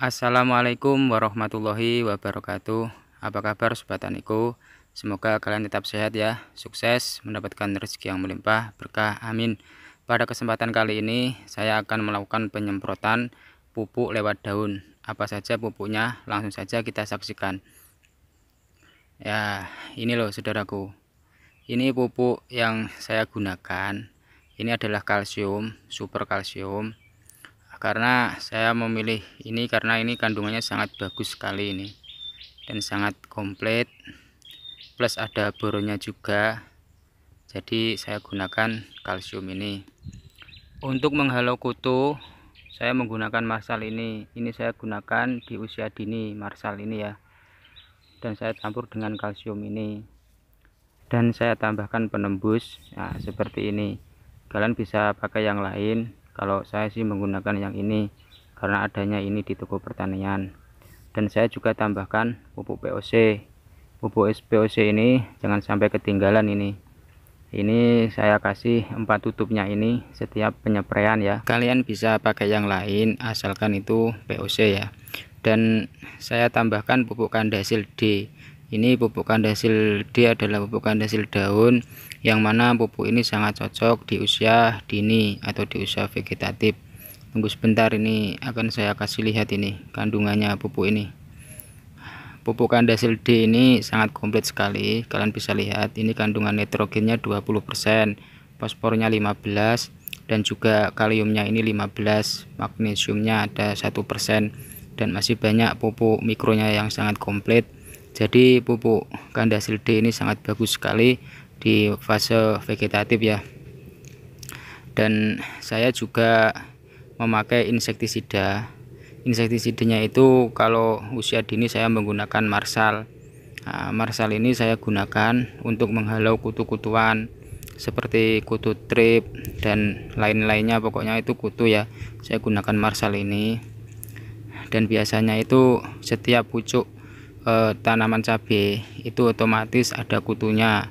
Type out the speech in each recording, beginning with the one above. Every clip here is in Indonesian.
Assalamualaikum warahmatullahi wabarakatuh Apa kabar sobat taniku Semoga kalian tetap sehat ya Sukses mendapatkan rezeki yang melimpah Berkah amin Pada kesempatan kali ini saya akan melakukan penyemprotan pupuk lewat daun Apa saja pupuknya langsung saja kita saksikan Ya ini loh saudaraku Ini pupuk yang saya gunakan Ini adalah kalsium super kalsium karena saya memilih ini karena ini kandungannya sangat bagus sekali ini dan sangat komplit plus ada boronya juga jadi saya gunakan kalsium ini untuk menghalau kutu saya menggunakan marsal ini ini saya gunakan di usia dini marsal ini ya dan saya campur dengan kalsium ini dan saya tambahkan penembus nah, seperti ini kalian bisa pakai yang lain kalau saya sih menggunakan yang ini karena adanya ini di toko pertanian dan saya juga tambahkan pupuk POC pupuk SPOC ini jangan sampai ketinggalan ini ini saya kasih empat tutupnya ini setiap penyepraian ya kalian bisa pakai yang lain asalkan itu POC ya dan saya tambahkan pupuk kandasil D ini pupuk kandasil D adalah pupuk kandasil daun yang mana pupuk ini sangat cocok di usia dini atau di usia vegetatif tunggu sebentar ini akan saya kasih lihat ini kandungannya pupuk ini pupuk kandasil D ini sangat komplit sekali kalian bisa lihat ini kandungan nitrogennya 20% fosfornya 15 dan juga kaliumnya ini 15 magnesiumnya ada 1% dan masih banyak pupuk mikronya yang sangat komplit jadi pupuk kandasil D ini sangat bagus sekali di fase vegetatif ya dan saya juga memakai insektisida insektisidanya itu kalau usia dini saya menggunakan marsal nah, marsal ini saya gunakan untuk menghalau kutu-kutuan seperti kutu trip dan lain-lainnya pokoknya itu kutu ya saya gunakan marsal ini dan biasanya itu setiap pucuk eh, tanaman cabai itu otomatis ada kutunya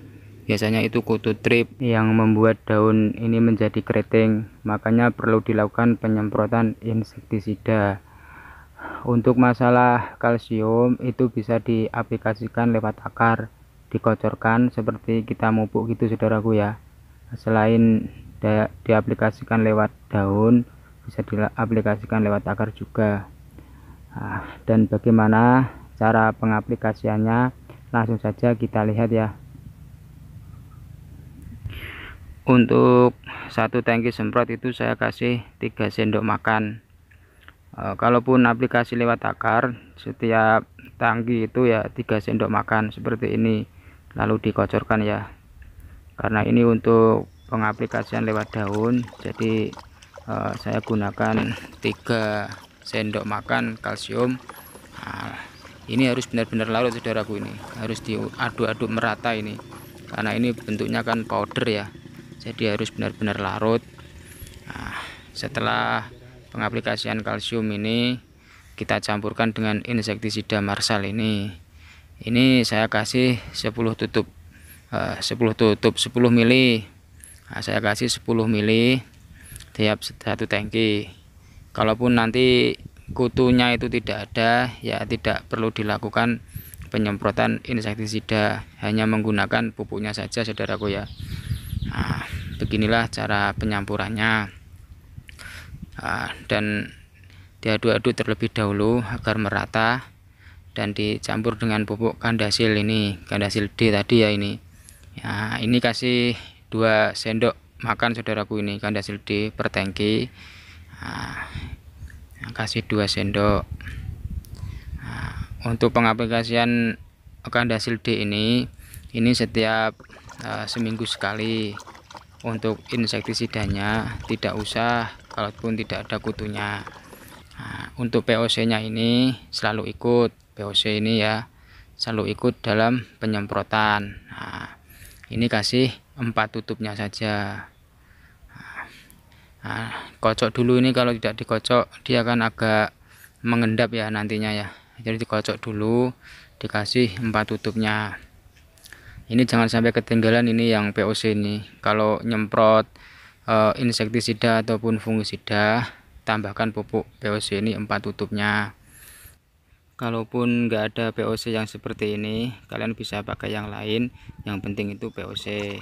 biasanya itu kutu trip yang membuat daun ini menjadi keriting makanya perlu dilakukan penyemprotan insektisida untuk masalah kalsium itu bisa diaplikasikan lewat akar dikocorkan seperti kita mupuk gitu saudaraku ya selain diaplikasikan lewat daun bisa diaplikasikan lewat akar juga ah, dan bagaimana cara pengaplikasiannya langsung saja kita lihat ya untuk satu tangki semprot itu saya kasih 3 sendok makan e, kalaupun aplikasi lewat akar setiap tangki itu ya 3 sendok makan seperti ini lalu dikocorkan ya karena ini untuk pengaplikasian lewat daun jadi e, saya gunakan 3 sendok makan kalsium nah, ini harus benar-benar larut saudaraku ini harus diaduk-aduk merata ini karena ini bentuknya kan powder ya jadi harus benar-benar larut nah, setelah pengaplikasian kalsium ini kita campurkan dengan insektisida marsal ini ini saya kasih 10 tutup 10 eh, tutup 10 mili nah, saya kasih 10 mili tiap satu tangki kalaupun nanti kutunya itu tidak ada ya tidak perlu dilakukan penyemprotan insektisida hanya menggunakan pupuknya saja saudaraku ya nah, beginilah cara penyampurannya nah, dan diaduk-aduk terlebih dahulu agar merata dan dicampur dengan pupuk kandasil ini kandasil D tadi ya ini ya ini kasih dua sendok makan saudaraku ini kandasil D per tangki nah, kasih 2 sendok nah, untuk pengaplikasian kandasil D ini ini setiap uh, seminggu sekali untuk insektisidanya tidak usah kalaupun tidak ada kutunya nah, untuk POC nya ini selalu ikut POC ini ya selalu ikut dalam penyemprotan nah, ini kasih empat tutupnya saja nah, kocok dulu ini kalau tidak dikocok dia akan agak mengendap ya nantinya ya jadi dikocok dulu dikasih empat tutupnya ini jangan sampai ketinggalan ini yang POC ini kalau nyemprot e, insektisida ataupun fungisida tambahkan pupuk POC ini empat tutupnya kalaupun nggak ada POC yang seperti ini kalian bisa pakai yang lain yang penting itu POC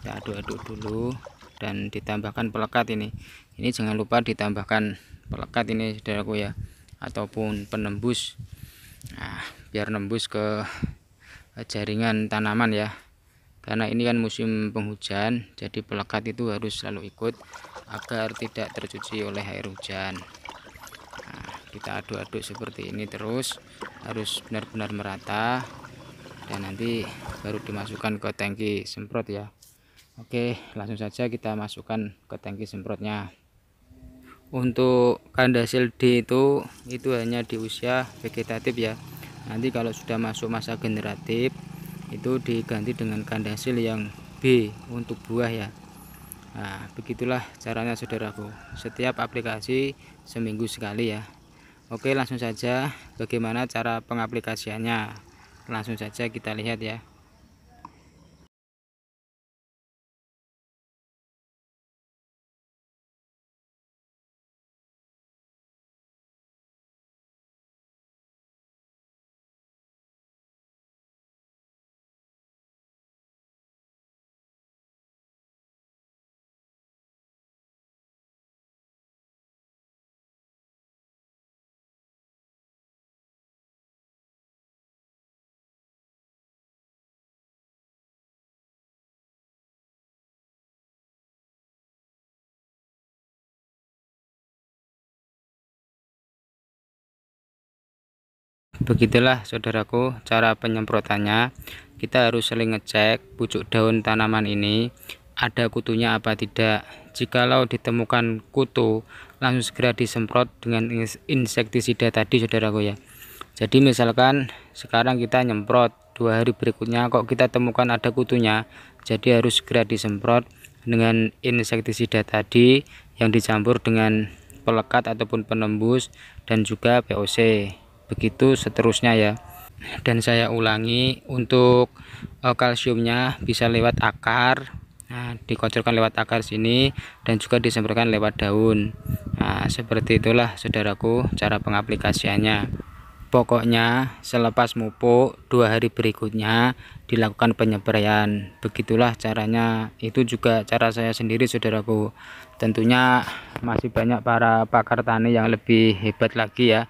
kita ya, aduk-aduk dulu dan ditambahkan pelekat ini ini jangan lupa ditambahkan pelekat ini saudaraku ya ataupun penembus nah, biar nembus ke jaringan tanaman ya karena ini kan musim penghujan jadi pelekat itu harus selalu ikut agar tidak tercuci oleh air hujan nah, kita aduk-aduk seperti ini terus harus benar-benar merata dan nanti baru dimasukkan ke tangki semprot ya Oke langsung saja kita masukkan ke tangki semprotnya untuk kandasil D itu itu hanya di usia vegetatif ya nanti kalau sudah masuk masa generatif itu diganti dengan kandasil yang B untuk buah ya Nah begitulah caranya saudaraku setiap aplikasi seminggu sekali ya Oke langsung saja bagaimana cara pengaplikasiannya langsung saja kita lihat ya begitulah saudaraku cara penyemprotannya kita harus sering ngecek pucuk daun tanaman ini ada kutunya apa tidak jikalau ditemukan kutu langsung segera disemprot dengan insektisida tadi saudaraku ya jadi misalkan sekarang kita nyemprot dua hari berikutnya kok kita temukan ada kutunya jadi harus segera disemprot dengan insektisida tadi yang dicampur dengan pelekat ataupun penembus dan juga POC begitu seterusnya ya dan saya ulangi untuk uh, kalsiumnya bisa lewat akar nah, dikocorkan lewat akar sini dan juga disemprotkan lewat daun nah, seperti itulah saudaraku cara pengaplikasiannya pokoknya selepas mupuk dua hari berikutnya dilakukan penyebaran begitulah caranya itu juga cara saya sendiri saudaraku tentunya masih banyak para pakar tani yang lebih hebat lagi ya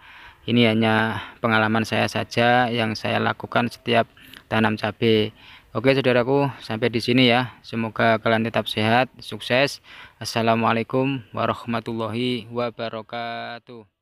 ini hanya pengalaman saya saja yang saya lakukan setiap tanam cabai Oke saudaraku sampai di sini ya semoga kalian tetap sehat sukses Assalamualaikum warahmatullahi wabarakatuh